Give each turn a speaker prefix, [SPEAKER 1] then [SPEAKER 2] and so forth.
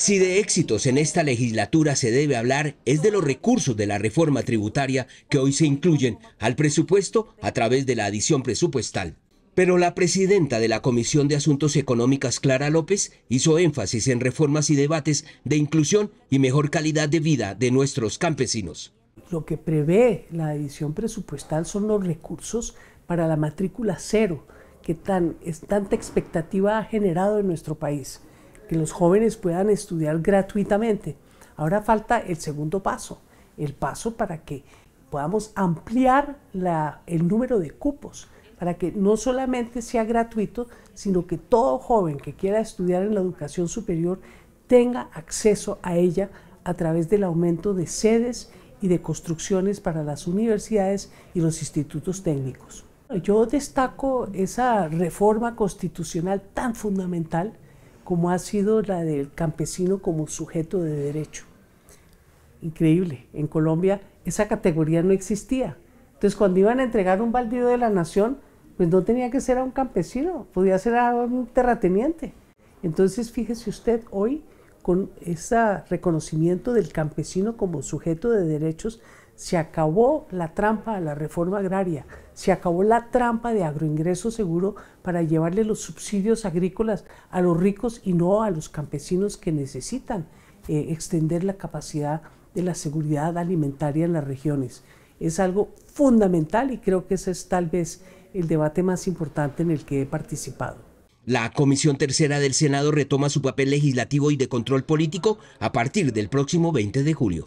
[SPEAKER 1] Si de éxitos en esta legislatura se debe hablar es de los recursos de la reforma tributaria que hoy se incluyen al presupuesto a través de la adición presupuestal. Pero la presidenta de la Comisión de Asuntos Económicos Clara López, hizo énfasis en reformas y debates de inclusión y mejor calidad de vida de nuestros campesinos.
[SPEAKER 2] Lo que prevé la adición presupuestal son los recursos para la matrícula cero, que tan, tanta expectativa ha generado en nuestro país que los jóvenes puedan estudiar gratuitamente. Ahora falta el segundo paso, el paso para que podamos ampliar el número de cupos, para que no solamente sea gratuito, sino que todo joven que quiera estudiar en la educación superior tenga acceso a ella a través del aumento de sedes y de construcciones para las universidades y los institutos técnicos. Yo destaco esa reforma constitucional tan fundamental como ha sido la del campesino como sujeto de derecho. Increíble, en Colombia esa categoría no existía. Entonces cuando iban a entregar un baldío de la nación, pues no tenía que ser a un campesino, podía ser a un terrateniente. Entonces fíjese usted, hoy con ese reconocimiento del campesino como sujeto de derechos, se acabó la trampa a la reforma agraria, se acabó la trampa de agroingreso seguro para llevarle los subsidios agrícolas a los ricos y no a los campesinos que necesitan eh, extender la capacidad de la seguridad alimentaria en las regiones. Es algo fundamental y creo que ese es tal vez el debate más importante en el
[SPEAKER 1] que he participado. La Comisión Tercera del Senado retoma su papel legislativo y de control político a partir del próximo 20 de julio.